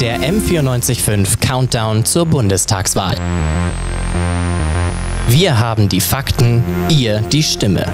Der M945 Countdown zur Bundestagswahl. Wir haben die Fakten, ihr die Stimme.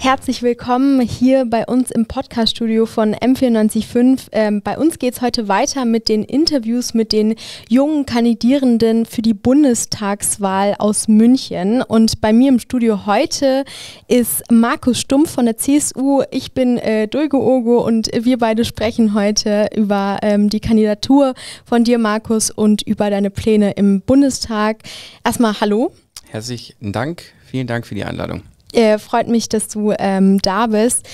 Herzlich willkommen hier bei uns im Podcast-Studio von M945. Ähm, bei uns geht es heute weiter mit den Interviews mit den jungen Kandidierenden für die Bundestagswahl aus München. Und bei mir im Studio heute ist Markus Stumpf von der CSU. Ich bin äh, Dulgo Ogo und wir beide sprechen heute über ähm, die Kandidatur von dir, Markus, und über deine Pläne im Bundestag. Erstmal hallo. Herzlichen Dank. Vielen Dank für die Einladung. Äh, freut mich, dass du ähm, da bist.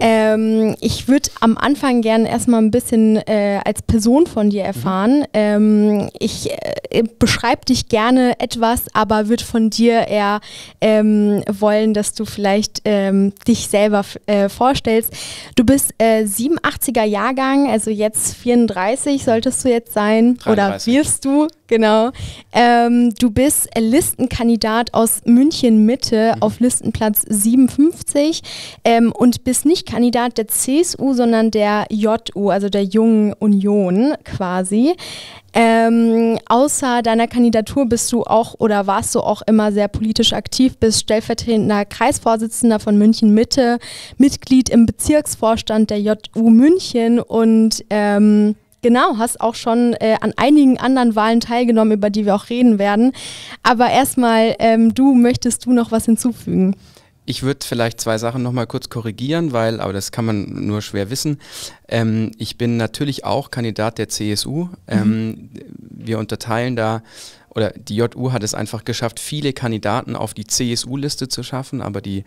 Ähm, ich würde am Anfang gerne erstmal ein bisschen äh, als Person von dir mhm. erfahren. Mhm. Ähm, ich äh, beschreibe dich gerne etwas, aber würde von dir eher ähm, wollen, dass du vielleicht ähm, dich selber äh, vorstellst. Du bist 87er äh, Jahrgang, also jetzt 34 solltest du jetzt sein 33. oder wirst du, genau. Ähm, du bist äh, Listenkandidat aus München Mitte mhm. auf Listenplatz 57 ähm, und bist nicht Kandidat der CSU, sondern der JU, also der Jungen Union quasi. Ähm, außer deiner Kandidatur bist du auch oder warst du auch immer sehr politisch aktiv, bist stellvertretender Kreisvorsitzender von München Mitte, Mitglied im Bezirksvorstand der JU München und ähm, Genau, hast auch schon äh, an einigen anderen Wahlen teilgenommen, über die wir auch reden werden. Aber erstmal, ähm, du möchtest du noch was hinzufügen? Ich würde vielleicht zwei Sachen nochmal kurz korrigieren, weil, aber das kann man nur schwer wissen. Ähm, ich bin natürlich auch Kandidat der CSU. Ähm, mhm. Wir unterteilen da, oder die JU hat es einfach geschafft, viele Kandidaten auf die CSU-Liste zu schaffen, aber die,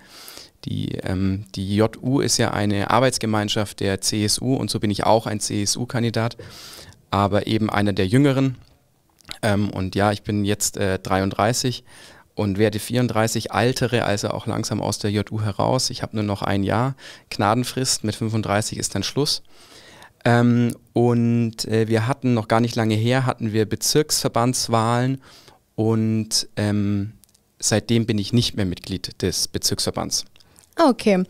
die, ähm, die JU ist ja eine Arbeitsgemeinschaft der CSU und so bin ich auch ein CSU-Kandidat, aber eben einer der jüngeren. Ähm, und ja, ich bin jetzt äh, 33 und werde 34, altere also auch langsam aus der JU heraus. Ich habe nur noch ein Jahr Gnadenfrist, mit 35 ist dann Schluss. Ähm, und äh, wir hatten noch gar nicht lange her, hatten wir Bezirksverbandswahlen und ähm, seitdem bin ich nicht mehr Mitglied des Bezirksverbands. Okay.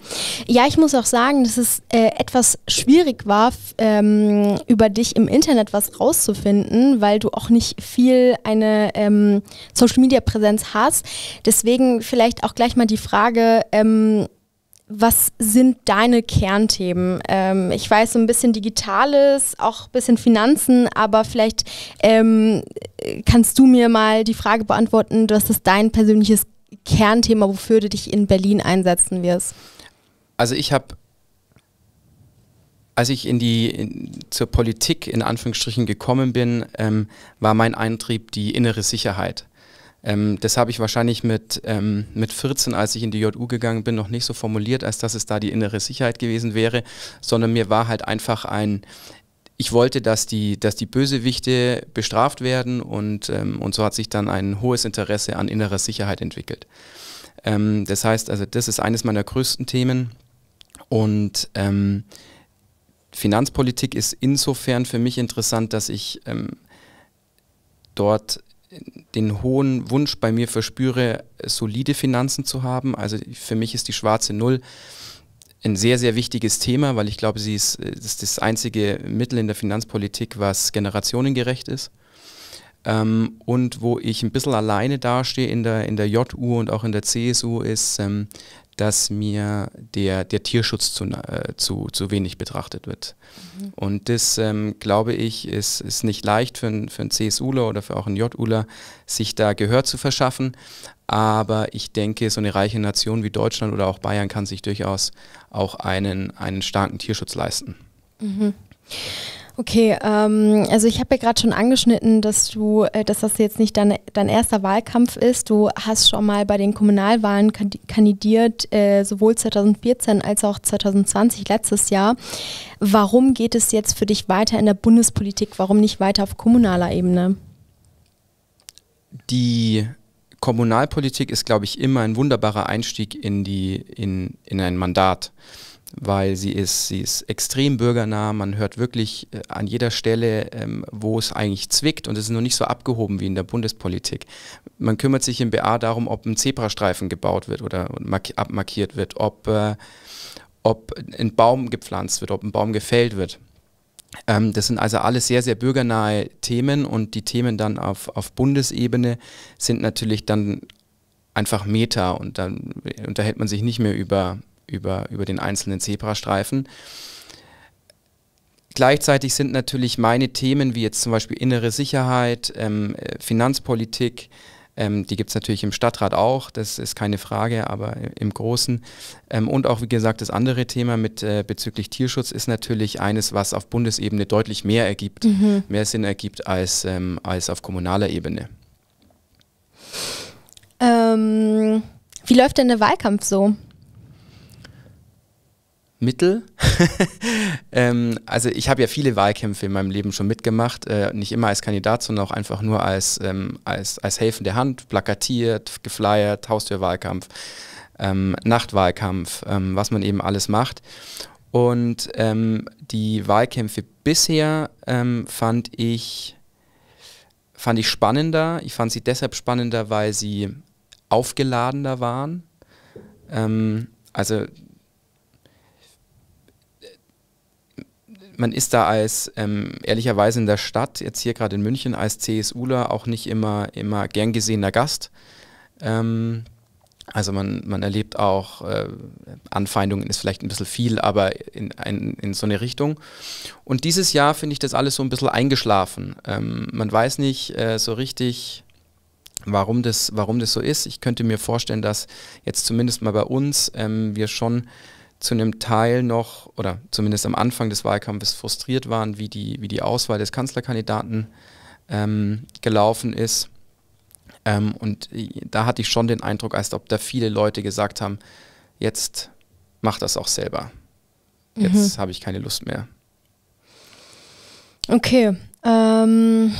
Ja, ich muss auch sagen, dass es äh, etwas schwierig war, ähm, über dich im Internet was rauszufinden, weil du auch nicht viel eine ähm, Social-Media-Präsenz hast. Deswegen vielleicht auch gleich mal die Frage, ähm, was sind deine Kernthemen? Ähm, ich weiß so ein bisschen Digitales, auch ein bisschen Finanzen, aber vielleicht ähm, kannst du mir mal die Frage beantworten, was ist dein persönliches Kernthema? Kernthema, wofür du dich in Berlin einsetzen wirst? Also ich habe, als ich in die in, zur Politik in Anführungsstrichen gekommen bin, ähm, war mein Eintrieb die innere Sicherheit. Ähm, das habe ich wahrscheinlich mit, ähm, mit 14, als ich in die JU gegangen bin, noch nicht so formuliert, als dass es da die innere Sicherheit gewesen wäre, sondern mir war halt einfach ein ich wollte, dass die, dass die Bösewichte bestraft werden und, ähm, und so hat sich dann ein hohes Interesse an innerer Sicherheit entwickelt. Ähm, das heißt, also das ist eines meiner größten Themen und ähm, Finanzpolitik ist insofern für mich interessant, dass ich ähm, dort den hohen Wunsch bei mir verspüre, solide Finanzen zu haben. Also für mich ist die schwarze Null ein sehr, sehr wichtiges Thema, weil ich glaube, sie ist, äh, ist das einzige Mittel in der Finanzpolitik, was generationengerecht ist. Ähm, und wo ich ein bisschen alleine dastehe in der, in der JU und auch in der CSU ist, ähm, dass mir der, der Tierschutz zu, äh, zu, zu wenig betrachtet wird. Mhm. Und das, ähm, glaube ich, ist, ist nicht leicht für, ein, für einen CSUler oder für auch einen JUler, sich da Gehör zu verschaffen. Aber ich denke, so eine reiche Nation wie Deutschland oder auch Bayern kann sich durchaus auch einen, einen starken Tierschutz leisten. Mhm. Okay, ähm, also ich habe ja gerade schon angeschnitten, dass du, äh, dass das jetzt nicht dein, dein erster Wahlkampf ist. Du hast schon mal bei den Kommunalwahlen kandidiert, äh, sowohl 2014 als auch 2020 letztes Jahr. Warum geht es jetzt für dich weiter in der Bundespolitik? Warum nicht weiter auf kommunaler Ebene? Die Kommunalpolitik ist, glaube ich, immer ein wunderbarer Einstieg in, die, in, in ein Mandat weil sie ist, sie ist extrem bürgernah. Man hört wirklich äh, an jeder Stelle, ähm, wo es eigentlich zwickt und es ist noch nicht so abgehoben wie in der Bundespolitik. Man kümmert sich im BA darum, ob ein Zebrastreifen gebaut wird oder abmarkiert wird, ob, äh, ob ein Baum gepflanzt wird, ob ein Baum gefällt wird. Ähm, das sind also alles sehr, sehr bürgernahe Themen und die Themen dann auf, auf Bundesebene sind natürlich dann einfach Meta und dann äh, unterhält man sich nicht mehr über über, über den einzelnen Zebrastreifen. Gleichzeitig sind natürlich meine Themen, wie jetzt zum Beispiel innere Sicherheit, ähm, äh, Finanzpolitik, ähm, die gibt es natürlich im Stadtrat auch, das ist keine Frage, aber im Großen. Ähm, und auch, wie gesagt, das andere Thema mit äh, bezüglich Tierschutz ist natürlich eines, was auf Bundesebene deutlich mehr ergibt, mhm. mehr Sinn ergibt als, ähm, als auf kommunaler Ebene. Ähm, wie läuft denn der Wahlkampf so? Mittel. ähm, also ich habe ja viele Wahlkämpfe in meinem Leben schon mitgemacht, äh, nicht immer als Kandidat, sondern auch einfach nur als, ähm, als, als helfende Hand, plakatiert, geflyert, Haustürwahlkampf, ähm, Nachtwahlkampf, ähm, was man eben alles macht. Und ähm, die Wahlkämpfe bisher ähm, fand ich fand ich spannender. Ich fand sie deshalb spannender, weil sie aufgeladener waren. also man ist da als, ähm, ehrlicherweise in der Stadt, jetzt hier gerade in München, als CSUler auch nicht immer, immer gern gesehener Gast. Ähm, also man, man erlebt auch, äh, Anfeindungen ist vielleicht ein bisschen viel, aber in, in, in so eine Richtung. Und dieses Jahr finde ich das alles so ein bisschen eingeschlafen. Ähm, man weiß nicht äh, so richtig, warum das, warum das so ist. Ich könnte mir vorstellen, dass jetzt zumindest mal bei uns ähm, wir schon zu einem Teil noch, oder zumindest am Anfang des Wahlkampfes, frustriert waren, wie die, wie die Auswahl des Kanzlerkandidaten ähm, gelaufen ist. Ähm, und da hatte ich schon den Eindruck, als ob da viele Leute gesagt haben, jetzt mach das auch selber. Mhm. Jetzt mhm. habe ich keine Lust mehr. Okay. Ähm,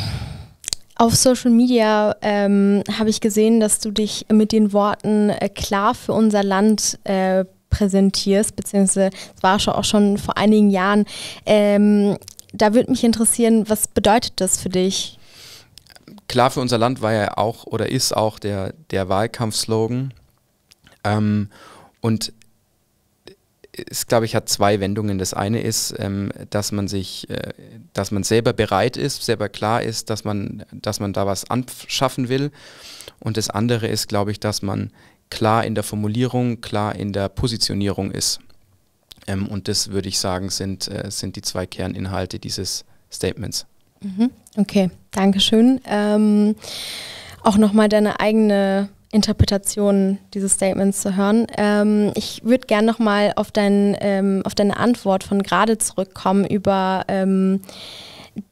auf Social Media ähm, habe ich gesehen, dass du dich mit den Worten äh, klar für unser Land äh, präsentierst, beziehungsweise es war schon auch schon vor einigen Jahren. Ähm, da würde mich interessieren, was bedeutet das für dich? Klar, für unser Land war ja auch oder ist auch der, der Wahlkampfslogan. Ähm, und es, glaube ich, hat zwei Wendungen. Das eine ist, ähm, dass man sich, äh, dass man selber bereit ist, selber klar ist, dass man, dass man da was anschaffen will. Und das andere ist, glaube ich, dass man klar in der Formulierung, klar in der Positionierung ist. Ähm, und das würde ich sagen, sind, äh, sind die zwei Kerninhalte dieses Statements. Mhm. Okay, Dankeschön. Ähm, auch nochmal deine eigene Interpretation dieses Statements zu hören. Ähm, ich würde gerne nochmal auf, dein, ähm, auf deine Antwort von gerade zurückkommen über ähm,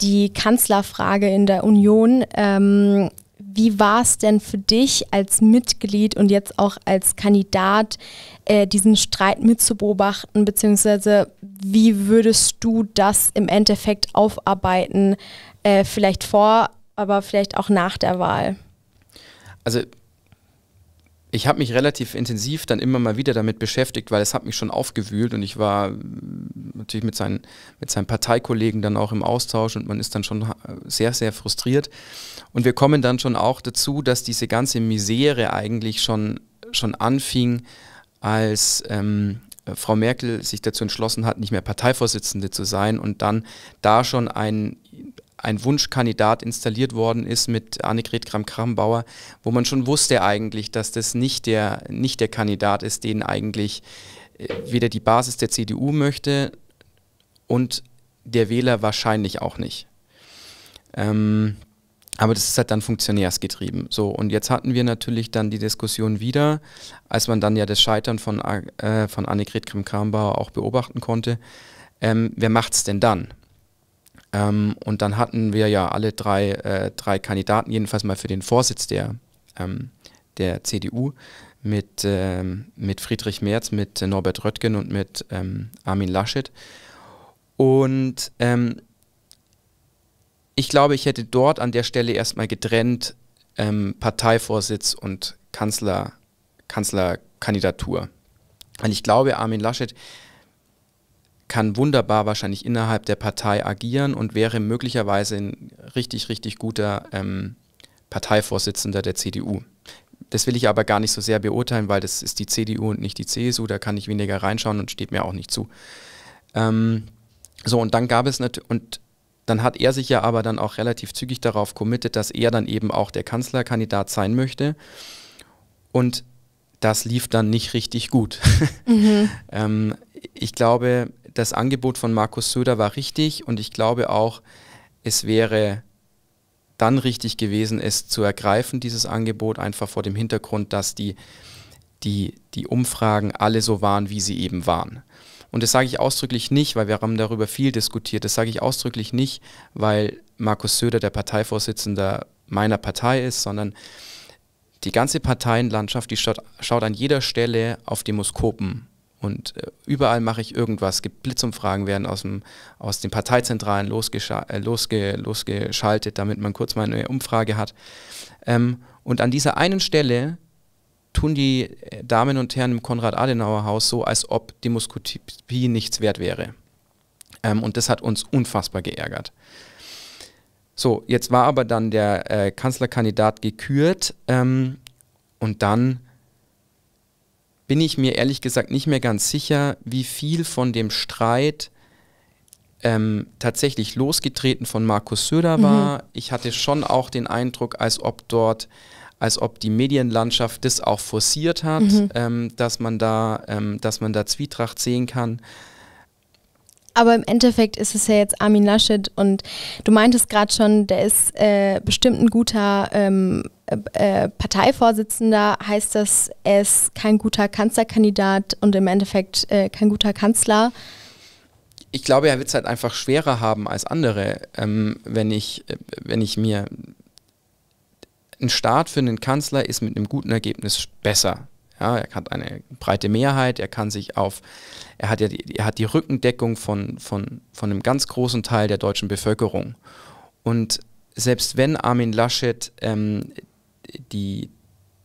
die Kanzlerfrage in der Union. Ähm, wie war es denn für dich als Mitglied und jetzt auch als Kandidat, äh, diesen Streit mitzubeobachten, beziehungsweise wie würdest du das im Endeffekt aufarbeiten, äh, vielleicht vor, aber vielleicht auch nach der Wahl? Also ich habe mich relativ intensiv dann immer mal wieder damit beschäftigt, weil es hat mich schon aufgewühlt und ich war äh, natürlich mit seinen, mit seinen Parteikollegen dann auch im Austausch und man ist dann schon äh, sehr, sehr frustriert. Und wir kommen dann schon auch dazu, dass diese ganze Misere eigentlich schon, schon anfing, als ähm, Frau Merkel sich dazu entschlossen hat, nicht mehr Parteivorsitzende zu sein und dann da schon ein ein Wunschkandidat installiert worden ist mit Annegret kramp krambauer wo man schon wusste eigentlich, dass das nicht der, nicht der Kandidat ist, den eigentlich äh, weder die Basis der CDU möchte und der Wähler wahrscheinlich auch nicht. Ähm, aber das ist halt dann funktionärsgetrieben. So, und jetzt hatten wir natürlich dann die Diskussion wieder, als man dann ja das Scheitern von, äh, von Annegret kramp krambauer auch beobachten konnte. Ähm, wer es denn dann? Ähm, und dann hatten wir ja alle drei, äh, drei Kandidaten, jedenfalls mal für den Vorsitz der, ähm, der CDU, mit, ähm, mit Friedrich Merz, mit äh, Norbert Röttgen und mit ähm, Armin Laschet. Und ähm, ich glaube, ich hätte dort an der Stelle erstmal getrennt ähm, Parteivorsitz und Kanzler, Kanzlerkandidatur. Weil ich glaube, Armin Laschet kann wunderbar wahrscheinlich innerhalb der Partei agieren und wäre möglicherweise ein richtig, richtig guter ähm, Parteivorsitzender der CDU. Das will ich aber gar nicht so sehr beurteilen, weil das ist die CDU und nicht die CSU, da kann ich weniger reinschauen und steht mir auch nicht zu. Ähm, so, und dann gab es natürlich, und dann hat er sich ja aber dann auch relativ zügig darauf committet, dass er dann eben auch der Kanzlerkandidat sein möchte. Und das lief dann nicht richtig gut. Mhm. ähm, ich glaube, das Angebot von Markus Söder war richtig und ich glaube auch, es wäre dann richtig gewesen, es zu ergreifen, dieses Angebot, einfach vor dem Hintergrund, dass die, die, die Umfragen alle so waren, wie sie eben waren. Und das sage ich ausdrücklich nicht, weil wir haben darüber viel diskutiert, das sage ich ausdrücklich nicht, weil Markus Söder der Parteivorsitzende meiner Partei ist, sondern die ganze Parteienlandschaft, die schaut, schaut an jeder Stelle auf Demoskopen und äh, überall mache ich irgendwas. Es gibt Blitzumfragen, werden aus, dem, aus den Parteizentralen losgescha äh, losge losgeschaltet, damit man kurz mal eine Umfrage hat. Ähm, und an dieser einen Stelle tun die äh, Damen und Herren im Konrad-Adenauer-Haus so, als ob Demoskopie nichts wert wäre. Ähm, und das hat uns unfassbar geärgert. So, jetzt war aber dann der äh, Kanzlerkandidat gekürt ähm, und dann bin ich mir ehrlich gesagt nicht mehr ganz sicher, wie viel von dem Streit ähm, tatsächlich losgetreten von Markus Söder war. Mhm. Ich hatte schon auch den Eindruck, als ob dort, als ob die Medienlandschaft das auch forciert hat, mhm. ähm, dass man da, ähm, dass man da Zwietracht sehen kann. Aber im Endeffekt ist es ja jetzt Armin Laschet und du meintest gerade schon, der ist äh, bestimmt ein guter ähm, äh, äh, Parteivorsitzender, heißt das, er ist kein guter Kanzlerkandidat und im Endeffekt äh, kein guter Kanzler. Ich glaube, er wird es halt einfach schwerer haben als andere, ähm, wenn, ich, wenn ich mir... Ein Start für einen Kanzler ist mit einem guten Ergebnis besser ja, er hat eine breite Mehrheit, er kann sich auf, er hat ja die, er hat die Rückendeckung von, von, von einem ganz großen Teil der deutschen Bevölkerung. Und selbst wenn Armin Laschet ähm, die,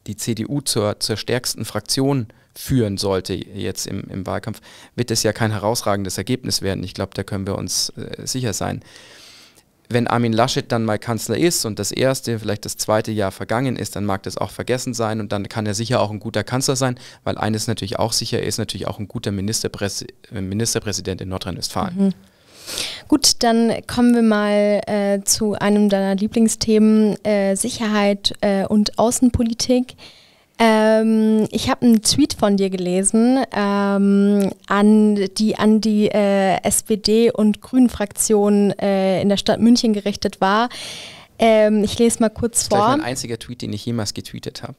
die CDU zur, zur stärksten Fraktion führen sollte jetzt im, im Wahlkampf, wird es ja kein herausragendes Ergebnis werden. Ich glaube, da können wir uns äh, sicher sein wenn Armin Laschet dann mal Kanzler ist und das erste, vielleicht das zweite Jahr vergangen ist, dann mag das auch vergessen sein und dann kann er sicher auch ein guter Kanzler sein, weil eines natürlich auch sicher ist, natürlich auch ein guter Ministerpräs äh, Ministerpräsident in Nordrhein-Westfalen. Mhm. Gut, dann kommen wir mal äh, zu einem deiner Lieblingsthemen, äh, Sicherheit äh, und Außenpolitik. Ähm, ich habe einen Tweet von dir gelesen ähm, an die an die äh, SPD und Grünen-Fraktion äh, in der Stadt München gerichtet war. Ähm, ich lese mal kurz vor. Das war mein einziger Tweet, den ich jemals getweetet habe.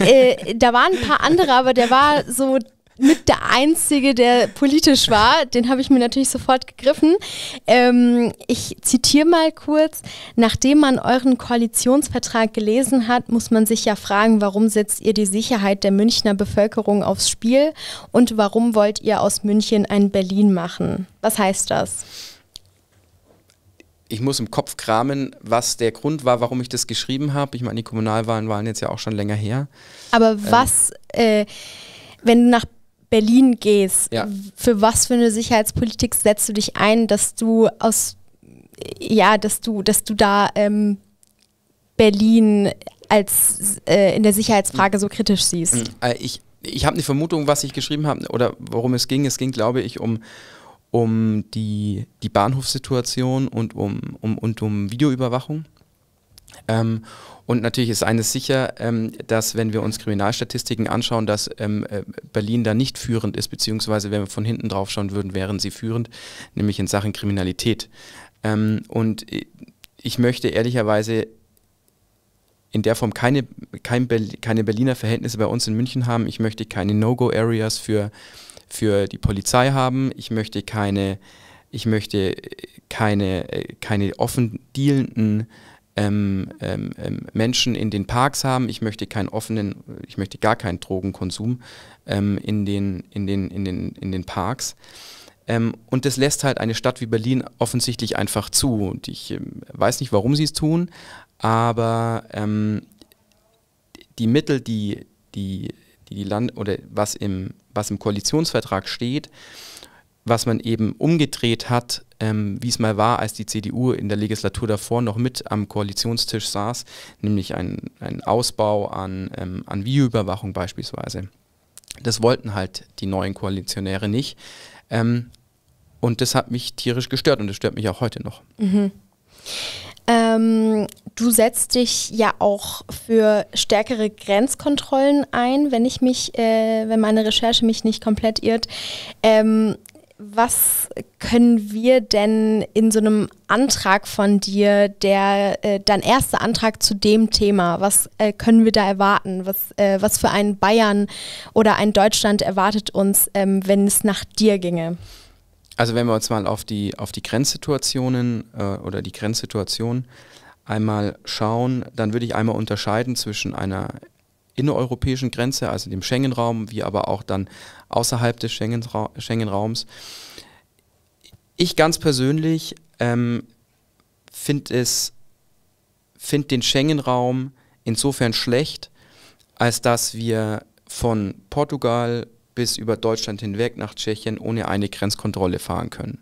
äh, da waren ein paar andere, aber der war so mit der Einzige, der politisch war. Den habe ich mir natürlich sofort gegriffen. Ähm, ich zitiere mal kurz. Nachdem man euren Koalitionsvertrag gelesen hat, muss man sich ja fragen, warum setzt ihr die Sicherheit der Münchner Bevölkerung aufs Spiel und warum wollt ihr aus München ein Berlin machen? Was heißt das? ich muss im Kopf kramen, was der Grund war, warum ich das geschrieben habe. Ich meine, die Kommunalwahlen waren jetzt ja auch schon länger her. Aber ähm. was, ähm. äh, wenn du nach Berlin gehst, ja. für was für eine Sicherheitspolitik setzt du dich ein, dass du aus ja, dass du, dass du da ähm, Berlin als äh, in der Sicherheitsfrage so kritisch siehst? Hm. Äh, ich, ich habe eine Vermutung, was ich geschrieben habe oder worum es ging. Es ging, glaube ich, um, um die, die Bahnhofssituation und um, um, und um Videoüberwachung. Ähm, und natürlich ist eines sicher, ähm, dass wenn wir uns Kriminalstatistiken anschauen, dass ähm, äh, Berlin da nicht führend ist, beziehungsweise wenn wir von hinten drauf schauen würden, wären sie führend, nämlich in Sachen Kriminalität. Ähm, und ich möchte ehrlicherweise in der Form keine, kein Berl keine Berliner Verhältnisse bei uns in München haben. Ich möchte keine No-Go-Areas für, für die Polizei haben. Ich möchte keine, ich möchte äh, keine, äh, keine offen dealenden ähm, ähm, ähm, Menschen in den Parks haben. Ich möchte keinen offenen, ich möchte gar keinen Drogenkonsum ähm, in, den, in, den, in, den, in den Parks. Ähm, und das lässt halt eine Stadt wie Berlin offensichtlich einfach zu. Und ich ähm, weiß nicht, warum sie es tun, aber die Mittel, die die, die, die Land oder was im, was im Koalitionsvertrag steht was man eben umgedreht hat, ähm, wie es mal war, als die CDU in der Legislatur davor noch mit am Koalitionstisch saß, nämlich ein, ein Ausbau an, ähm, an Videoüberwachung beispielsweise. Das wollten halt die neuen Koalitionäre nicht. Ähm, und das hat mich tierisch gestört und das stört mich auch heute noch. Mhm. Ähm, du setzt dich ja auch für stärkere Grenzkontrollen ein, wenn ich mich, äh, wenn meine Recherche mich nicht komplett irrt. Ähm, was können wir denn in so einem Antrag von dir, der äh, dein erster Antrag zu dem Thema, was äh, können wir da erwarten? Was, äh, was für ein Bayern oder ein Deutschland erwartet uns, ähm, wenn es nach dir ginge? Also wenn wir uns mal auf die, auf die Grenzsituationen äh, oder die Grenzsituation einmal schauen, dann würde ich einmal unterscheiden zwischen einer innereuropäischen Grenze, also dem Schengen-Raum, wie aber auch dann außerhalb des Schengen-Raums. Ich ganz persönlich ähm, finde es, den Schengen-Raum insofern schlecht, als dass wir von Portugal bis über Deutschland hinweg nach Tschechien ohne eine Grenzkontrolle fahren können.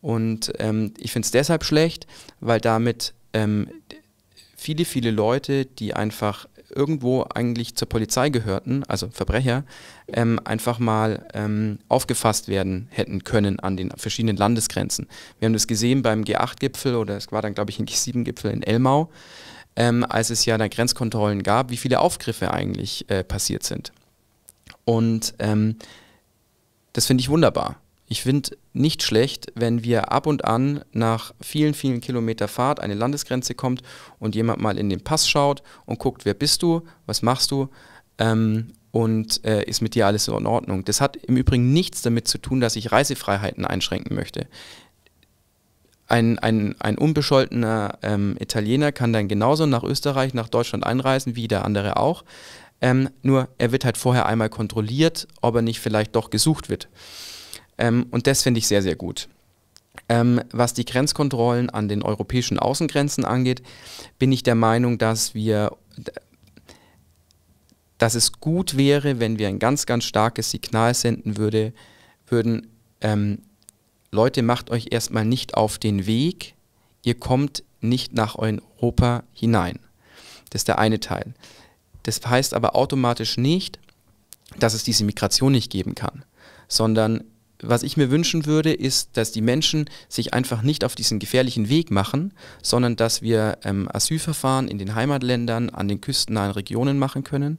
Und ähm, ich finde es deshalb schlecht, weil damit ähm, viele, viele Leute, die einfach irgendwo eigentlich zur Polizei gehörten, also Verbrecher, ähm, einfach mal ähm, aufgefasst werden hätten können an den verschiedenen Landesgrenzen. Wir haben das gesehen beim G8-Gipfel oder es war dann, glaube ich, ein G7-Gipfel in Elmau, ähm, als es ja da Grenzkontrollen gab, wie viele Aufgriffe eigentlich äh, passiert sind. Und ähm, das finde ich wunderbar. Ich finde nicht schlecht, wenn wir ab und an nach vielen, vielen Kilometer Fahrt eine Landesgrenze kommt und jemand mal in den Pass schaut und guckt, wer bist du, was machst du ähm, und äh, ist mit dir alles in Ordnung. Das hat im Übrigen nichts damit zu tun, dass ich Reisefreiheiten einschränken möchte. Ein, ein, ein unbescholtener ähm, Italiener kann dann genauso nach Österreich, nach Deutschland einreisen, wie der andere auch. Ähm, nur er wird halt vorher einmal kontrolliert, ob er nicht vielleicht doch gesucht wird. Ähm, und das finde ich sehr, sehr gut. Ähm, was die Grenzkontrollen an den europäischen Außengrenzen angeht, bin ich der Meinung, dass wir dass es gut wäre, wenn wir ein ganz, ganz starkes Signal senden würde, würden, ähm, Leute, macht euch erstmal nicht auf den Weg, ihr kommt nicht nach Europa hinein. Das ist der eine Teil. Das heißt aber automatisch nicht, dass es diese Migration nicht geben kann, sondern was ich mir wünschen würde, ist, dass die Menschen sich einfach nicht auf diesen gefährlichen Weg machen, sondern dass wir ähm, Asylverfahren in den Heimatländern, an den küstennahen Regionen machen können,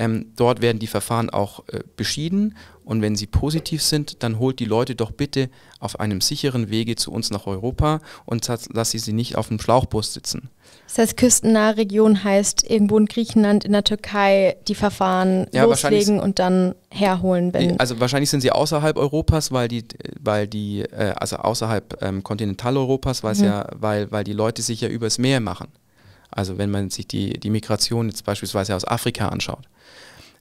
ähm, dort werden die Verfahren auch äh, beschieden und wenn sie positiv sind, dann holt die Leute doch bitte auf einem sicheren Wege zu uns nach Europa und lasst sie nicht auf dem Schlauchbus sitzen. Das heißt, küstennahe Region heißt irgendwo in Griechenland, in der Türkei die Verfahren ja, loslegen und dann herholen. Wenn also wahrscheinlich sind sie außerhalb Europas, weil die, weil die, äh, also außerhalb ähm, Kontinentaleuropas, mhm. ja, weil, weil die Leute sich ja übers Meer machen. Also wenn man sich die, die Migration jetzt beispielsweise aus Afrika anschaut,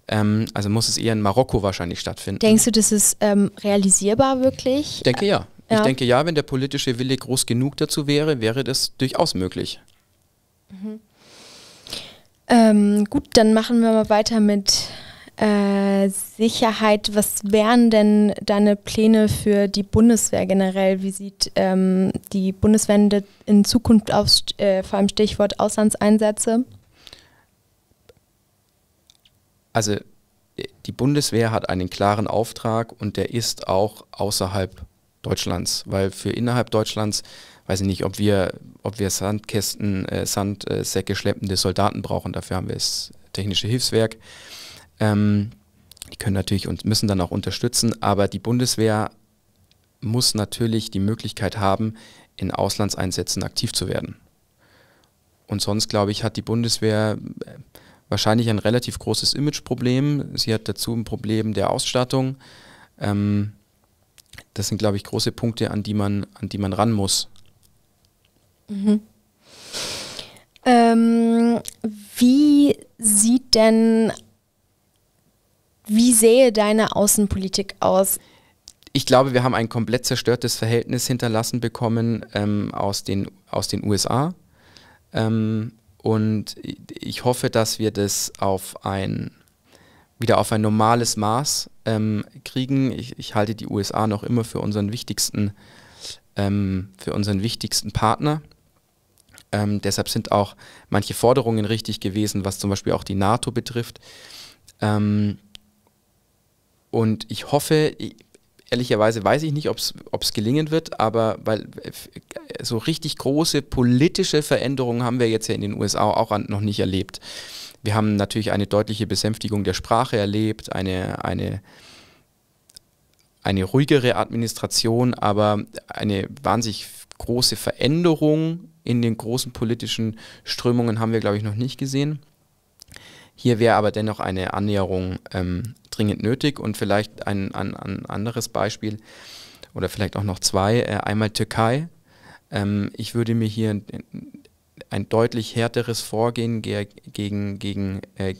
ähm, also muss es eher in Marokko wahrscheinlich stattfinden. Denkst du, das ist ähm, realisierbar wirklich? Ich denke ja. ja. Ich denke ja, wenn der politische Wille groß genug dazu wäre, wäre das durchaus möglich. Mhm. Ähm, gut, dann machen wir mal weiter mit äh, Sicherheit, was wären denn deine Pläne für die Bundeswehr generell? Wie sieht ähm, die Bundeswende in Zukunft aus, äh, vor allem Stichwort Auslandseinsätze? Also äh, die Bundeswehr hat einen klaren Auftrag und der ist auch außerhalb Deutschlands, weil für innerhalb Deutschlands weiß ich nicht, ob wir, ob wir Sandkästen, äh, Sandsäcke schleppende Soldaten brauchen. Dafür haben wir das Technische Hilfswerk. Ähm, die können natürlich und müssen dann auch unterstützen, aber die Bundeswehr muss natürlich die Möglichkeit haben, in Auslandseinsätzen aktiv zu werden. Und sonst, glaube ich, hat die Bundeswehr äh, wahrscheinlich ein relativ großes Imageproblem. Sie hat dazu ein Problem der Ausstattung. Ähm, das sind, glaube ich, große Punkte, an die man, an die man ran muss. Mhm. Ähm, wie sieht denn wie sähe deine Außenpolitik aus? Ich glaube, wir haben ein komplett zerstörtes Verhältnis hinterlassen bekommen ähm, aus, den, aus den USA. Ähm, und ich hoffe, dass wir das auf ein, wieder auf ein normales Maß ähm, kriegen. Ich, ich, halte die USA noch immer für unseren wichtigsten, ähm, für unseren wichtigsten Partner. Ähm, deshalb sind auch manche Forderungen richtig gewesen, was zum Beispiel auch die NATO betrifft. und ähm, und ich hoffe, ehrlicherweise weiß ich nicht, ob es gelingen wird, aber weil so richtig große politische Veränderungen haben wir jetzt ja in den USA auch noch nicht erlebt. Wir haben natürlich eine deutliche Besänftigung der Sprache erlebt, eine, eine, eine ruhigere Administration, aber eine wahnsinnig große Veränderung in den großen politischen Strömungen haben wir, glaube ich, noch nicht gesehen. Hier wäre aber dennoch eine Annäherung ähm, dringend nötig. Und vielleicht ein, ein, ein anderes Beispiel oder vielleicht auch noch zwei. Äh, einmal Türkei. Ähm, ich würde mir hier ein deutlich härteres Vorgehen gegen, gegen äh,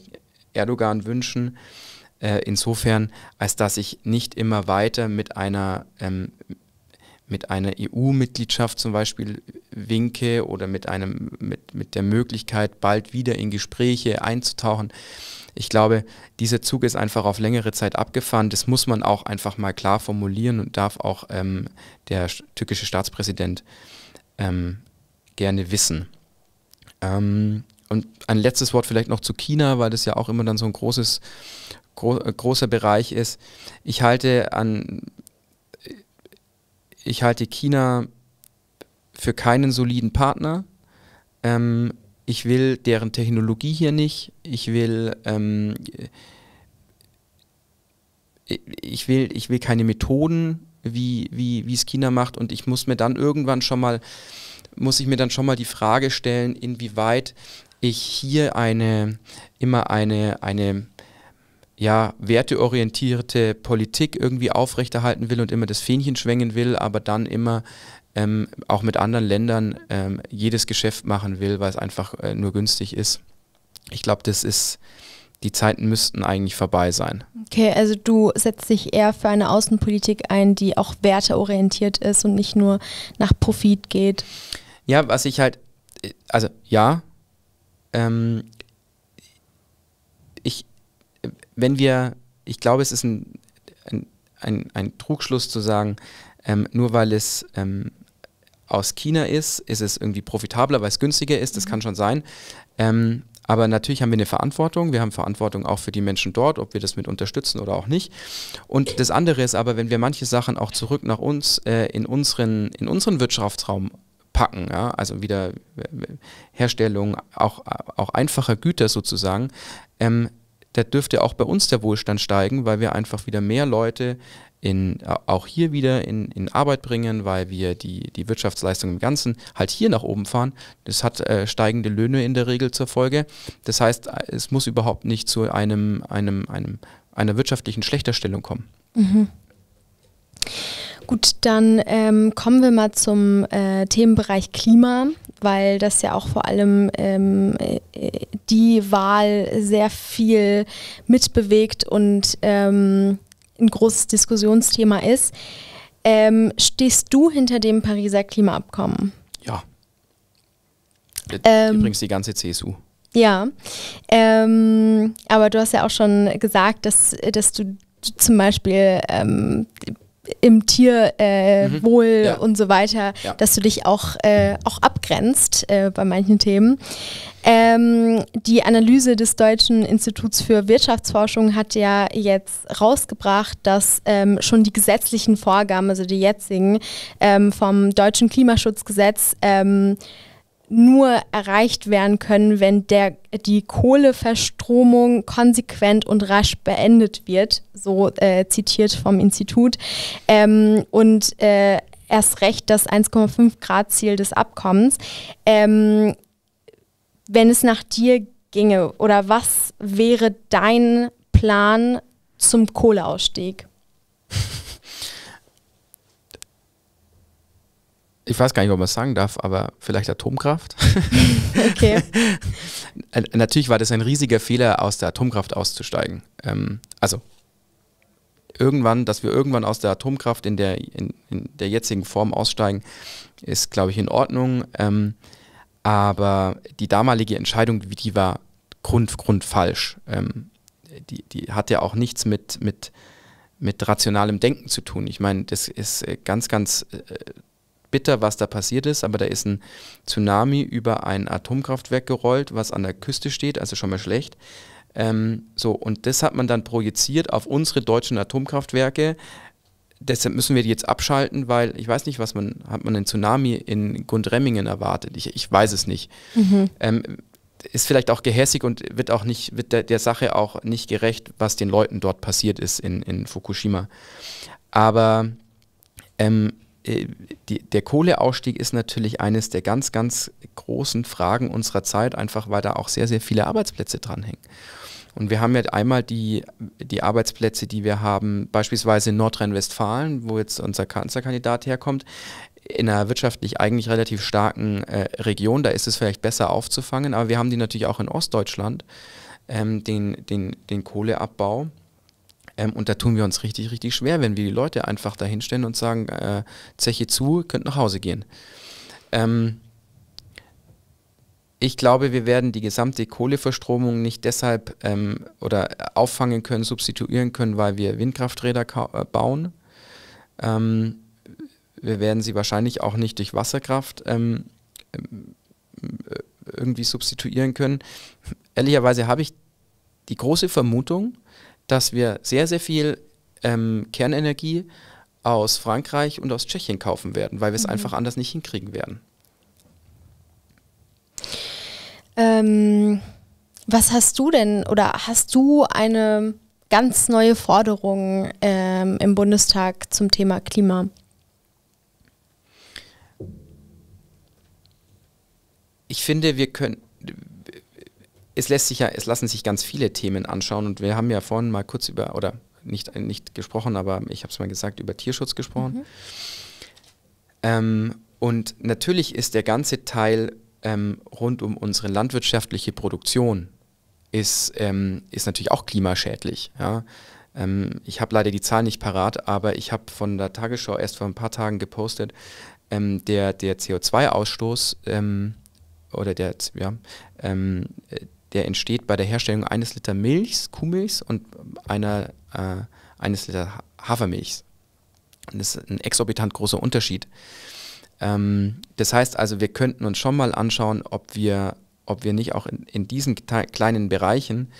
Erdogan wünschen äh, insofern, als dass ich nicht immer weiter mit einer, ähm, mit einer EU-Mitgliedschaft zum Beispiel winke oder mit, einem, mit, mit der Möglichkeit, bald wieder in Gespräche einzutauchen ich glaube, dieser Zug ist einfach auf längere Zeit abgefahren. Das muss man auch einfach mal klar formulieren und darf auch ähm, der türkische Staatspräsident ähm, gerne wissen. Ähm, und ein letztes Wort vielleicht noch zu China, weil das ja auch immer dann so ein großes, gro äh, großer Bereich ist. Ich halte an, ich halte China für keinen soliden Partner. Ähm, ich will deren Technologie hier nicht, ich will, ähm, ich will, ich will keine Methoden, wie, wie, wie es China macht und ich muss mir dann irgendwann schon mal, muss ich mir dann schon mal die Frage stellen, inwieweit ich hier eine, immer eine, eine, ja, werteorientierte Politik irgendwie aufrechterhalten will und immer das Fähnchen schwängen will, aber dann immer ähm, auch mit anderen Ländern ähm, jedes Geschäft machen will, weil es einfach äh, nur günstig ist. Ich glaube, das ist, die Zeiten müssten eigentlich vorbei sein. Okay, also du setzt dich eher für eine Außenpolitik ein, die auch werteorientiert ist und nicht nur nach Profit geht. Ja, was ich halt, äh, also ja, ähm, ich, wenn wir, ich glaube, es ist ein, ein, ein, ein Trugschluss zu sagen, ähm, nur weil es ähm, aus China ist, ist es irgendwie profitabler, weil es günstiger ist, das mhm. kann schon sein. Ähm, aber natürlich haben wir eine Verantwortung. Wir haben Verantwortung auch für die Menschen dort, ob wir das mit unterstützen oder auch nicht. Und das andere ist aber, wenn wir manche Sachen auch zurück nach uns äh, in, unseren, in unseren Wirtschaftsraum packen, ja? also wieder äh, Herstellung, auch, auch einfacher Güter sozusagen, ähm, da dürfte auch bei uns der Wohlstand steigen, weil wir einfach wieder mehr Leute in, äh, auch hier wieder in, in Arbeit bringen, weil wir die, die Wirtschaftsleistung im Ganzen halt hier nach oben fahren. Das hat äh, steigende Löhne in der Regel zur Folge. Das heißt, äh, es muss überhaupt nicht zu einem, einem, einem, einer wirtschaftlichen Schlechterstellung kommen. Mhm. Gut, dann ähm, kommen wir mal zum äh, Themenbereich Klima, weil das ja auch vor allem ähm, äh, die Wahl sehr viel mitbewegt und ähm, ein großes Diskussionsthema ist. Ähm, stehst du hinter dem Pariser Klimaabkommen? Ja. Ähm. Übrigens die ganze CSU. Ja, ähm, aber du hast ja auch schon gesagt, dass, dass du zum Beispiel ähm, im Tierwohl äh, mhm. ja. und so weiter, ja. dass du dich auch, äh, auch abgrenzt äh, bei manchen Themen. Ähm, die Analyse des Deutschen Instituts für Wirtschaftsforschung hat ja jetzt rausgebracht, dass ähm, schon die gesetzlichen Vorgaben, also die jetzigen, ähm, vom deutschen Klimaschutzgesetz ähm, nur erreicht werden können, wenn der, die Kohleverstromung konsequent und rasch beendet wird, so äh, zitiert vom Institut. Ähm, und äh, erst recht das 1,5 Grad Ziel des Abkommens. Ähm, wenn es nach dir ginge oder was wäre dein Plan zum Kohleausstieg? ich weiß gar nicht, ob man es sagen darf, aber vielleicht Atomkraft. okay. Natürlich war das ein riesiger Fehler, aus der Atomkraft auszusteigen. Ähm, also irgendwann, dass wir irgendwann aus der Atomkraft in der, in, in der jetzigen Form aussteigen, ist, glaube ich, in Ordnung. Ähm, aber die damalige Entscheidung, die war grund, grundfalsch. Ähm, die, die hat ja auch nichts mit, mit, mit rationalem Denken zu tun. Ich meine, das ist äh, ganz, ganz äh, bitter, was da passiert ist, aber da ist ein Tsunami über ein Atomkraftwerk gerollt, was an der Küste steht, also schon mal schlecht. Ähm, so, und das hat man dann projiziert auf unsere deutschen Atomkraftwerke. Deshalb müssen wir die jetzt abschalten, weil ich weiß nicht, was man, hat man einen Tsunami in Gundremmingen erwartet? Ich, ich weiß es nicht. Mhm. Ähm, ist vielleicht auch gehässig und wird auch nicht, wird der, der, Sache auch nicht gerecht, was den Leuten dort passiert ist in, in Fukushima. Aber ähm, äh, die, der Kohleausstieg ist natürlich eines der ganz, ganz großen Fragen unserer Zeit, einfach weil da auch sehr, sehr viele Arbeitsplätze dranhängen. Und wir haben ja einmal die, die Arbeitsplätze, die wir haben, beispielsweise in Nordrhein-Westfalen, wo jetzt unser Kanzlerkandidat herkommt, in einer wirtschaftlich eigentlich relativ starken äh, Region, da ist es vielleicht besser aufzufangen, aber wir haben die natürlich auch in Ostdeutschland, ähm, den, den, den Kohleabbau. Ähm, und da tun wir uns richtig, richtig schwer, wenn wir die Leute einfach da hinstellen und sagen, äh, Zeche zu, könnt nach Hause gehen. Ähm, ich glaube, wir werden die gesamte Kohleverstromung nicht deshalb ähm, oder auffangen können, substituieren können, weil wir Windkrafträder äh, bauen. Ähm, wir werden sie wahrscheinlich auch nicht durch Wasserkraft ähm, äh, irgendwie substituieren können. Ehrlicherweise habe ich die große Vermutung, dass wir sehr, sehr viel ähm, Kernenergie aus Frankreich und aus Tschechien kaufen werden, weil wir es mhm. einfach anders nicht hinkriegen werden. Ähm, was hast du denn oder hast du eine ganz neue Forderung ähm, im Bundestag zum Thema Klima? Ich finde, wir können, es lässt sich ja, es lassen sich ganz viele Themen anschauen und wir haben ja vorhin mal kurz über, oder nicht, nicht gesprochen, aber ich habe es mal gesagt, über Tierschutz gesprochen. Mhm. Ähm, und natürlich ist der ganze Teil ähm, rund um unsere landwirtschaftliche Produktion ist, ähm, ist natürlich auch klimaschädlich. Ja? Ähm, ich habe leider die Zahl nicht parat, aber ich habe von der Tagesschau erst vor ein paar Tagen gepostet, ähm, der, der CO2-Ausstoß ähm, oder der, ja, äh, der entsteht bei der Herstellung eines Liter Milchs, Kuhmilchs und einer, äh, eines Liter Hafermilchs. Und das ist ein exorbitant großer Unterschied. Ähm, das heißt also, wir könnten uns schon mal anschauen, ob wir, ob wir nicht auch in, in diesen kleinen Bereichen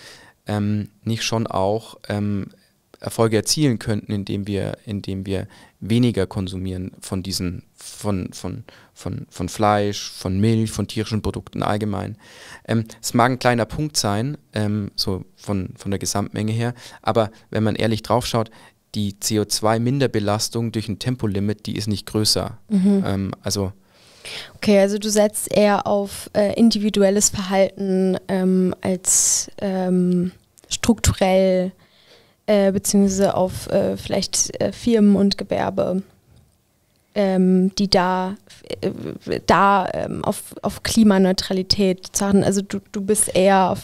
ähm, nicht schon auch ähm, Erfolge erzielen könnten, indem wir, indem wir weniger konsumieren von diesen von, von, von, von Fleisch, von Milch, von tierischen Produkten allgemein. Ähm, es mag ein kleiner Punkt sein, ähm, so von, von der Gesamtmenge her, aber wenn man ehrlich draufschaut, die CO2-Minderbelastung durch ein Tempolimit, die ist nicht größer. Mhm. Ähm, also Okay, also du setzt eher auf äh, individuelles Verhalten ähm, als ähm, strukturell äh, beziehungsweise auf äh, vielleicht äh, Firmen und Gewerbe ähm, die da, äh, da ähm, auf, auf Klimaneutralität zahlen. Also du, du bist eher auf,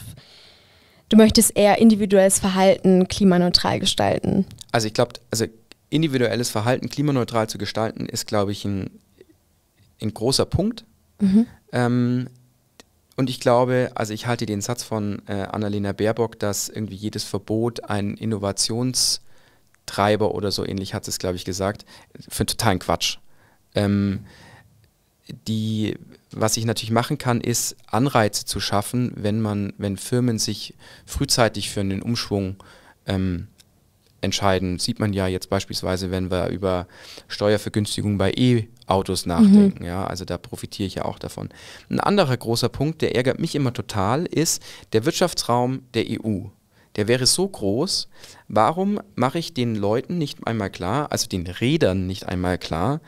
du möchtest eher individuelles Verhalten klimaneutral gestalten. Also ich glaube, also individuelles Verhalten klimaneutral zu gestalten, ist, glaube ich, ein, ein großer Punkt. Mhm. Ähm, und ich glaube, also ich halte den Satz von äh, Annalena Baerbock, dass irgendwie jedes Verbot ein Innovationstreiber oder so ähnlich hat es, glaube ich, gesagt, für totalen Quatsch. Ähm, die, was ich natürlich machen kann, ist Anreize zu schaffen, wenn man, wenn Firmen sich frühzeitig für einen Umschwung ähm, entscheiden. Sieht man ja jetzt beispielsweise, wenn wir über Steuervergünstigung bei E-Autos mhm. nachdenken. Mhm. Ja, also da profitiere ich ja auch davon. Ein anderer großer Punkt, der ärgert mich immer total, ist der Wirtschaftsraum der EU. Der wäre so groß. Warum mache ich den Leuten nicht einmal klar, also den Rädern nicht einmal klar,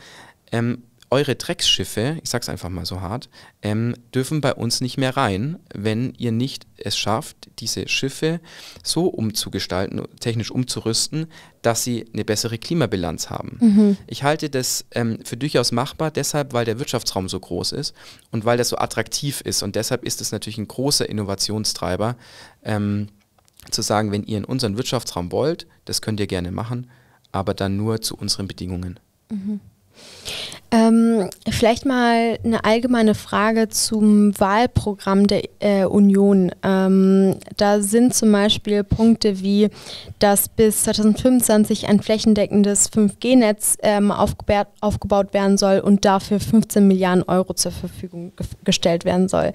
ähm, eure Drecksschiffe, ich sag's einfach mal so hart, ähm, dürfen bei uns nicht mehr rein, wenn ihr nicht es schafft, diese Schiffe so umzugestalten, technisch umzurüsten, dass sie eine bessere Klimabilanz haben. Mhm. Ich halte das ähm, für durchaus machbar, deshalb, weil der Wirtschaftsraum so groß ist und weil das so attraktiv ist. Und deshalb ist es natürlich ein großer Innovationstreiber, ähm, zu sagen, wenn ihr in unseren Wirtschaftsraum wollt, das könnt ihr gerne machen, aber dann nur zu unseren Bedingungen. Mhm. Ähm, vielleicht mal eine allgemeine Frage zum Wahlprogramm der äh, Union. Ähm, da sind zum Beispiel Punkte wie, dass bis 2025 ein flächendeckendes 5G-Netz ähm, aufgebaut, werden soll und dafür 15 Milliarden Euro zur Verfügung ge gestellt werden soll.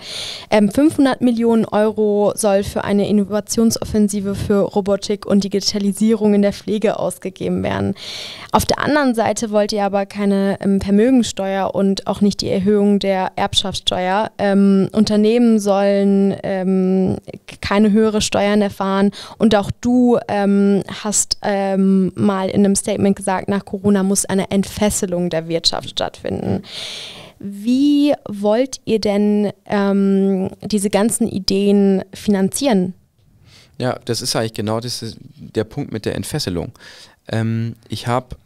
500 ähm, Millionen Euro soll für eine Innovationsoffensive für Robotik und Digitalisierung in der Pflege ausgegeben werden. Auf der anderen Seite wollt ihr aber keine ähm, Vermögensteuer und auch nicht die Erhöhung der Erbschaftssteuer. Ähm, Unternehmen sollen ähm, keine höhere Steuern erfahren. Und auch du ähm, hast ähm, mal in einem Statement gesagt, nach Corona muss eine Entfesselung der Wirtschaft stattfinden. Wie wollt ihr denn ähm, diese ganzen Ideen finanzieren? Ja, das ist eigentlich genau das der Punkt mit der Entfesselung. Ähm, ich habe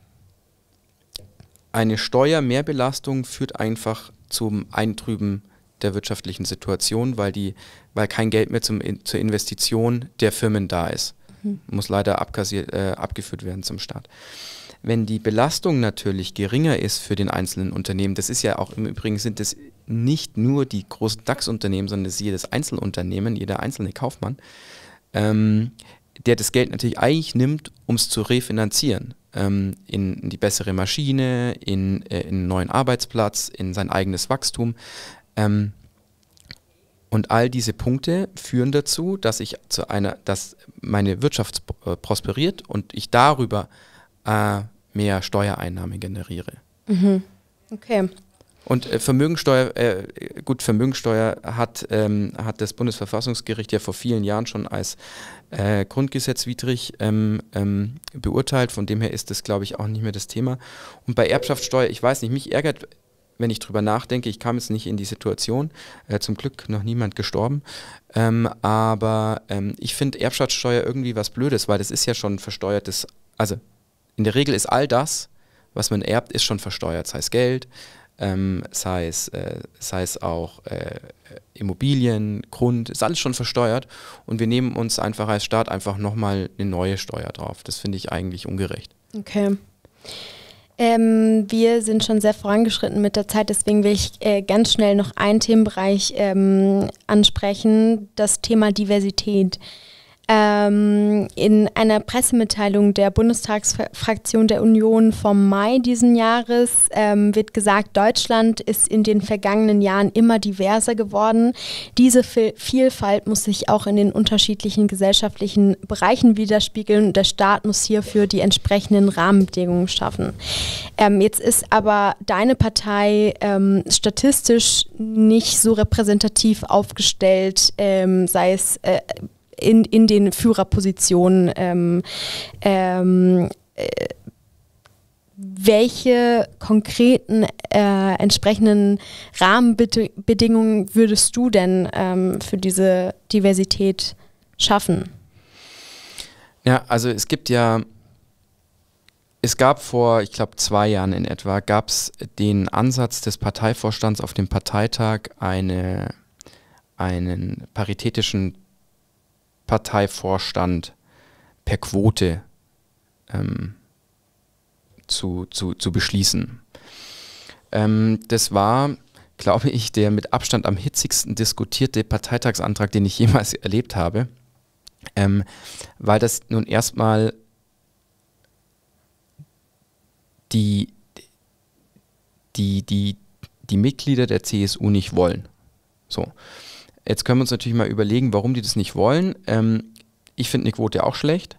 eine Steuermehrbelastung führt einfach zum Eintrüben der wirtschaftlichen Situation, weil, die, weil kein Geld mehr zum, in, zur Investition der Firmen da ist. Mhm. Muss leider äh, abgeführt werden zum Staat. Wenn die Belastung natürlich geringer ist für den einzelnen Unternehmen, das ist ja auch im Übrigen sind das nicht nur die großen DAX-Unternehmen, sondern das ist jedes Einzelunternehmen, jeder einzelne Kaufmann, ähm, der das Geld natürlich eigentlich nimmt, um es zu refinanzieren. Ähm, in, in, die bessere Maschine, in, äh, in, einen neuen Arbeitsplatz, in sein eigenes Wachstum. Ähm, und all diese Punkte führen dazu, dass ich zu einer, dass meine Wirtschaft äh, prosperiert und ich darüber äh, mehr Steuereinnahmen generiere. Mhm. Okay. Und äh, Vermögensteuer, äh, gut, Vermögensteuer hat, ähm, hat das Bundesverfassungsgericht ja vor vielen Jahren schon als äh, grundgesetzwidrig ähm, ähm, beurteilt. Von dem her ist das, glaube ich, auch nicht mehr das Thema. Und bei Erbschaftssteuer, ich weiß nicht, mich ärgert, wenn ich drüber nachdenke, ich kam jetzt nicht in die Situation, äh, zum Glück noch niemand gestorben, ähm, aber ähm, ich finde Erbschaftssteuer irgendwie was Blödes, weil das ist ja schon versteuertes, also in der Regel ist all das, was man erbt, ist schon versteuert, sei es Geld, ähm, sei, es, äh, sei es auch äh, Immobilien, Grund, ist alles schon versteuert und wir nehmen uns einfach als Staat einfach nochmal eine neue Steuer drauf. Das finde ich eigentlich ungerecht. Okay. Ähm, wir sind schon sehr vorangeschritten mit der Zeit, deswegen will ich äh, ganz schnell noch einen Themenbereich ähm, ansprechen, das Thema Diversität. Ähm, in einer Pressemitteilung der Bundestagsfraktion der Union vom Mai diesen Jahres ähm, wird gesagt, Deutschland ist in den vergangenen Jahren immer diverser geworden. Diese Vielfalt muss sich auch in den unterschiedlichen gesellschaftlichen Bereichen widerspiegeln. Der Staat muss hierfür die entsprechenden Rahmenbedingungen schaffen. Ähm, jetzt ist aber deine Partei ähm, statistisch nicht so repräsentativ aufgestellt, ähm, sei es äh, in, in den Führerpositionen ähm, ähm, äh, welche konkreten äh, entsprechenden Rahmenbedingungen würdest du denn ähm, für diese Diversität schaffen? Ja, also es gibt ja, es gab vor, ich glaube, zwei Jahren in etwa, gab es den Ansatz des Parteivorstands auf dem Parteitag, eine, einen paritätischen Parteivorstand per Quote ähm, zu, zu, zu beschließen. Ähm, das war, glaube ich, der mit Abstand am hitzigsten diskutierte Parteitagsantrag, den ich jemals erlebt habe, ähm, weil das nun erstmal die, die, die, die Mitglieder der CSU nicht wollen. So. Jetzt können wir uns natürlich mal überlegen, warum die das nicht wollen. Ähm, ich finde eine Quote auch schlecht.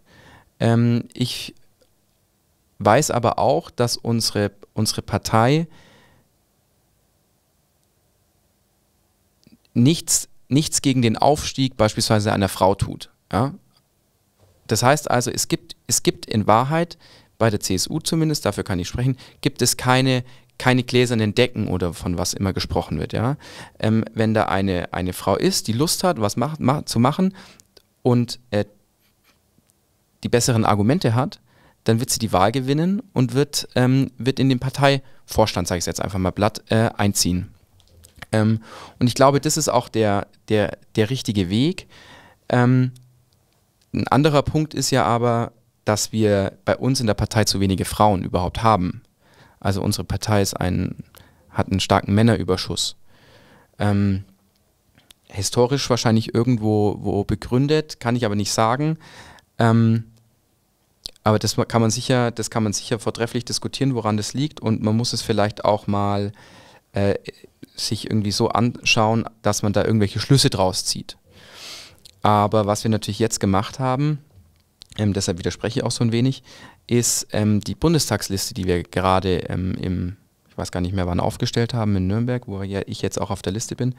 Ähm, ich weiß aber auch, dass unsere, unsere Partei nichts, nichts gegen den Aufstieg beispielsweise einer Frau tut. Ja? Das heißt also, es gibt, es gibt in Wahrheit, bei der CSU zumindest, dafür kann ich sprechen, gibt es keine, keine gläsernen Decken oder von was immer gesprochen wird. Ja? Ähm, wenn da eine, eine Frau ist, die Lust hat, was macht, macht zu machen und äh, die besseren Argumente hat, dann wird sie die Wahl gewinnen und wird, ähm, wird in den Parteivorstand, sage ich jetzt einfach mal blatt, äh, einziehen. Ähm, und ich glaube, das ist auch der, der, der richtige Weg. Ähm, ein anderer Punkt ist ja aber, dass wir bei uns in der Partei zu wenige Frauen überhaupt haben. Also unsere Partei ist ein, hat einen starken Männerüberschuss. Ähm, historisch wahrscheinlich irgendwo begründet, kann ich aber nicht sagen. Ähm, aber das kann man sicher, das kann man sicher vortrefflich diskutieren, woran das liegt. Und man muss es vielleicht auch mal äh, sich irgendwie so anschauen, dass man da irgendwelche Schlüsse draus zieht. Aber was wir natürlich jetzt gemacht haben, ähm, deshalb widerspreche ich auch so ein wenig, ist ähm, die Bundestagsliste, die wir gerade ähm, im, ich weiß gar nicht mehr wann, aufgestellt haben in Nürnberg, wo ja ich jetzt auch auf der Liste bin,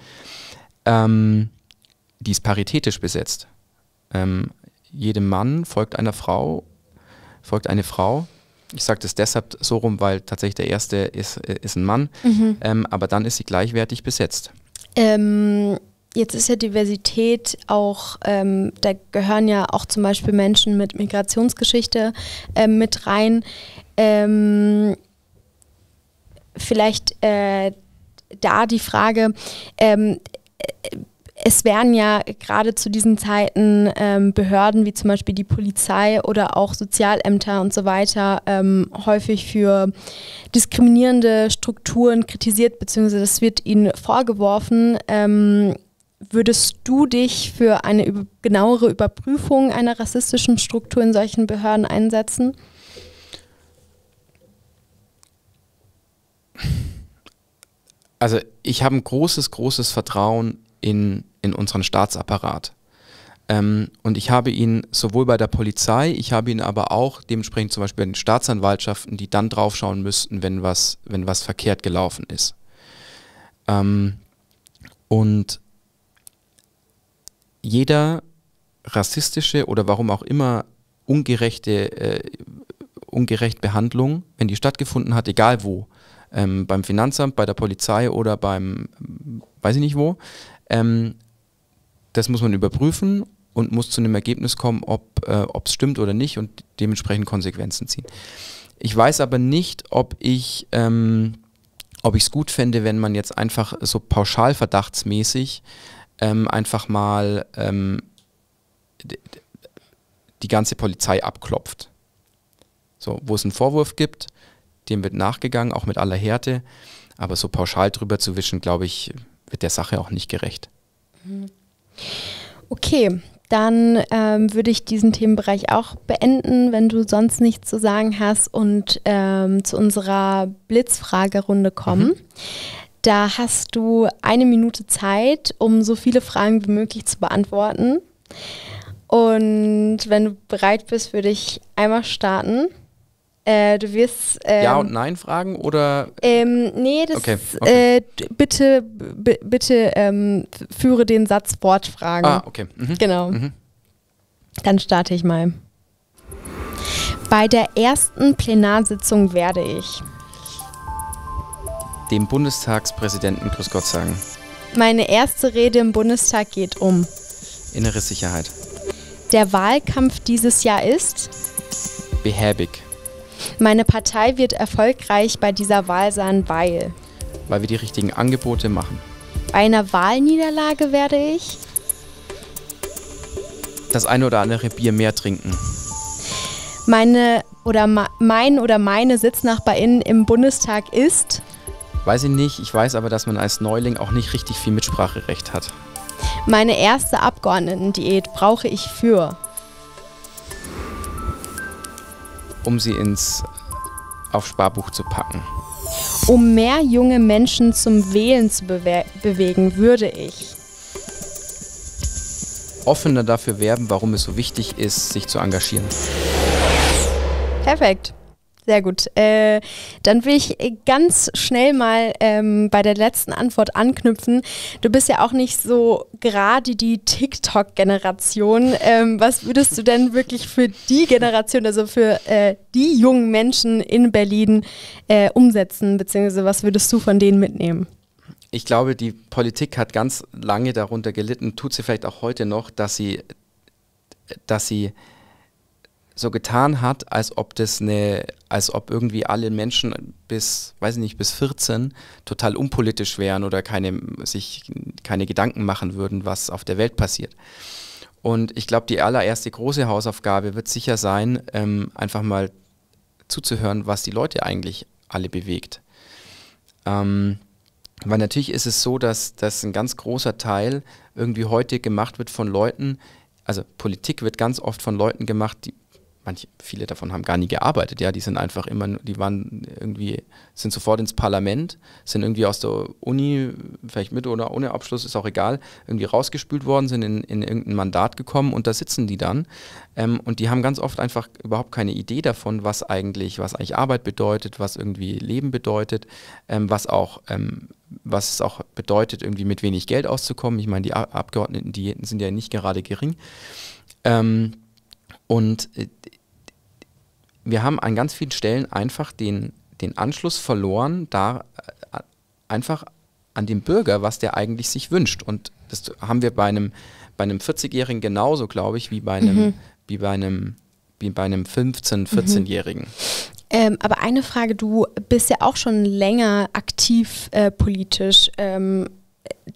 ähm, die ist paritätisch besetzt. Ähm, jedem Mann folgt einer Frau, folgt eine Frau. Ich sage das deshalb so rum, weil tatsächlich der erste ist, äh, ist ein Mann, mhm. Ähm, aber dann ist sie gleichwertig besetzt. Ähm, Jetzt ist ja Diversität auch, ähm, da gehören ja auch zum Beispiel Menschen mit Migrationsgeschichte ähm, mit rein. Ähm, vielleicht äh, da die Frage, ähm, es werden ja gerade zu diesen Zeiten ähm, Behörden wie zum Beispiel die Polizei oder auch Sozialämter und so weiter ähm, häufig für diskriminierende Strukturen kritisiert, beziehungsweise das wird ihnen vorgeworfen. Ähm, würdest du dich für eine genauere Überprüfung einer rassistischen Struktur in solchen Behörden einsetzen? Also ich habe ein großes, großes Vertrauen in, in unseren Staatsapparat. Ähm, und ich habe ihn sowohl bei der Polizei, ich habe ihn aber auch dementsprechend zum Beispiel bei den Staatsanwaltschaften, die dann draufschauen müssten, wenn was, wenn was verkehrt gelaufen ist. Ähm, und jeder rassistische oder warum auch immer ungerechte, äh, ungerecht Behandlung, wenn die stattgefunden hat, egal wo, ähm, beim Finanzamt, bei der Polizei oder beim, ähm, weiß ich nicht wo, ähm, das muss man überprüfen und muss zu einem Ergebnis kommen, ob es äh, stimmt oder nicht und dementsprechend Konsequenzen ziehen. Ich weiß aber nicht, ob ich ähm, ob ich es gut fände, wenn man jetzt einfach so pauschal verdachtsmäßig ähm, einfach mal ähm, die ganze Polizei abklopft. So, wo es einen Vorwurf gibt, dem wird nachgegangen, auch mit aller Härte. Aber so pauschal drüber zu wischen, glaube ich, wird der Sache auch nicht gerecht. Mhm. Okay, dann ähm, würde ich diesen Themenbereich auch beenden, wenn du sonst nichts zu sagen hast und ähm, zu unserer Blitzfragerunde kommen. Mhm. Da hast du eine Minute Zeit, um so viele Fragen wie möglich zu beantworten. Und wenn du bereit bist, würde ich einmal starten. Äh, du wirst. Ähm, ja und Nein fragen oder? Ähm, nee, das okay, okay. Äh, bitte, bitte ähm, führe den Satz Wortfragen. Ah, okay. Mhm. Genau. Mhm. Dann starte ich mal. Bei der ersten Plenarsitzung werde ich dem Bundestagspräsidenten Grüß Gott sagen. Meine erste Rede im Bundestag geht um innere Sicherheit. Der Wahlkampf dieses Jahr ist behäbig. Meine Partei wird erfolgreich bei dieser Wahl sein, weil weil wir die richtigen Angebote machen. Bei einer Wahlniederlage werde ich das eine oder andere Bier mehr trinken. Meine oder mein oder meine Sitznachbarin im Bundestag ist Weiß ich nicht. Ich weiß aber, dass man als Neuling auch nicht richtig viel Mitspracherecht hat. Meine erste Abgeordnetendiät brauche ich für. Um sie ins auf Sparbuch zu packen. Um mehr junge Menschen zum Wählen zu bewe bewegen, würde ich offener dafür werben, warum es so wichtig ist, sich zu engagieren. Perfekt. Sehr gut. Äh, dann will ich ganz schnell mal ähm, bei der letzten Antwort anknüpfen. Du bist ja auch nicht so gerade die TikTok-Generation. Ähm, was würdest du denn wirklich für die Generation, also für äh, die jungen Menschen in Berlin äh, umsetzen, beziehungsweise was würdest du von denen mitnehmen? Ich glaube, die Politik hat ganz lange darunter gelitten, tut sie vielleicht auch heute noch, dass sie, dass sie so getan hat, als ob das eine, als ob irgendwie alle Menschen bis, weiß ich nicht, bis 14 total unpolitisch wären oder keine, sich keine Gedanken machen würden, was auf der Welt passiert. Und ich glaube, die allererste große Hausaufgabe wird sicher sein, ähm, einfach mal zuzuhören, was die Leute eigentlich alle bewegt. Ähm, weil natürlich ist es so, dass, dass ein ganz großer Teil irgendwie heute gemacht wird von Leuten, also Politik wird ganz oft von Leuten gemacht, die, manche, viele davon haben gar nie gearbeitet, ja, die sind einfach immer, die waren irgendwie, sind sofort ins Parlament, sind irgendwie aus der Uni, vielleicht mit oder ohne Abschluss, ist auch egal, irgendwie rausgespült worden, sind in, in irgendein Mandat gekommen und da sitzen die dann. Ähm, und die haben ganz oft einfach überhaupt keine Idee davon, was eigentlich, was eigentlich Arbeit bedeutet, was irgendwie Leben bedeutet, ähm, was auch ähm, was es auch bedeutet, irgendwie mit wenig Geld auszukommen. Ich meine, die Abgeordneten, die sind ja nicht gerade gering. Ähm, und äh, wir haben an ganz vielen Stellen einfach den, den Anschluss verloren, da äh, einfach an den Bürger, was der eigentlich sich wünscht. Und das haben wir bei einem, bei einem 40-Jährigen genauso, glaube ich, wie bei einem, mhm. wie bei einem, wie bei einem 15-, 14-Jährigen. Mhm. Ähm, aber eine Frage, du bist ja auch schon länger aktiv äh, politisch. Ähm,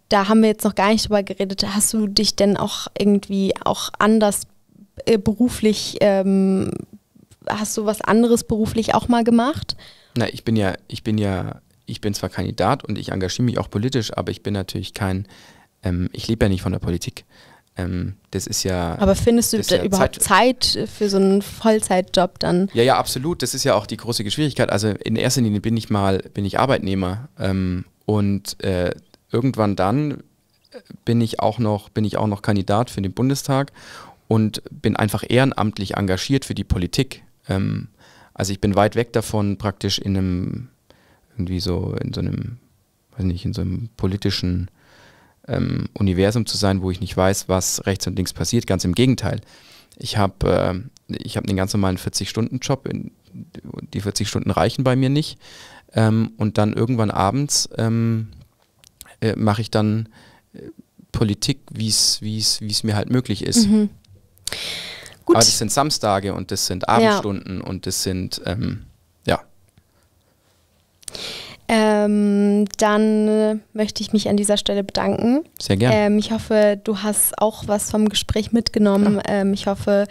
da haben wir jetzt noch gar nicht drüber geredet. Hast du dich denn auch irgendwie auch anders äh, beruflich ähm, hast du was anderes beruflich auch mal gemacht? Na, ich bin ja, ich bin ja, ich bin zwar Kandidat und ich engagiere mich auch politisch, aber ich bin natürlich kein, ähm, ich lebe ja nicht von der Politik. Ähm, das ist ja. Aber findest du ja überhaupt Zeit, Zeit für so einen Vollzeitjob dann? Ja, ja, absolut. Das ist ja auch die große Schwierigkeit. Also in erster Linie bin ich mal, bin ich Arbeitnehmer ähm, und äh, irgendwann dann äh, bin ich auch noch, bin ich auch noch Kandidat für den Bundestag und bin einfach ehrenamtlich engagiert für die Politik. Ähm, also ich bin weit weg davon, praktisch in einem, irgendwie so, in so einem, weiß nicht, in so einem politischen ähm, Universum zu sein, wo ich nicht weiß, was rechts und links passiert. Ganz im Gegenteil. Ich habe äh, hab einen ganz normalen 40-Stunden-Job. Die 40 Stunden reichen bei mir nicht. Ähm, und dann irgendwann abends ähm, äh, mache ich dann äh, Politik, wie es mir halt möglich ist. Mhm. Gut. Aber das sind Samstage und das sind Abendstunden ja. und das sind ähm, ähm, dann möchte ich mich an dieser Stelle bedanken. Sehr gerne. Ähm, ich hoffe, du hast auch was vom Gespräch mitgenommen. Ah. Ähm, ich hoffe,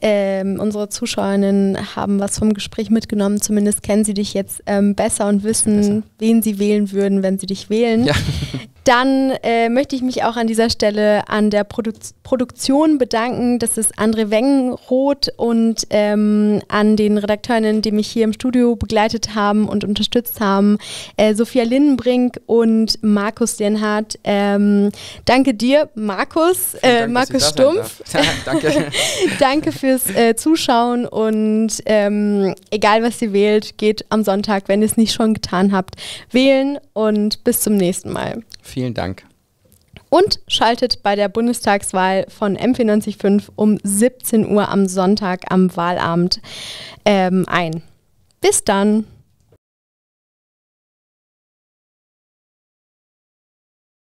ähm, unsere Zuschauerinnen haben was vom Gespräch mitgenommen. Zumindest kennen sie dich jetzt ähm, besser und wissen, besser. wen sie wählen würden, wenn sie dich wählen. Ja. Dann äh, möchte ich mich auch an dieser Stelle an der Produ Produktion bedanken. Das ist André Wengenroth und ähm, an den Redakteurinnen, die mich hier im Studio begleitet haben und unterstützt haben äh, Sophia Lindenbrink und Markus Denhardt. Ähm, danke dir, Markus, äh, Dank, Markus Stumpf. danke. danke fürs äh, Zuschauen und ähm, egal was ihr wählt, geht am Sonntag, wenn ihr es nicht schon getan habt, wählen und bis zum nächsten Mal. Vielen Dank und schaltet bei der Bundestagswahl von M495 um 17 Uhr am Sonntag am Wahlabend ähm, ein. Bis dann!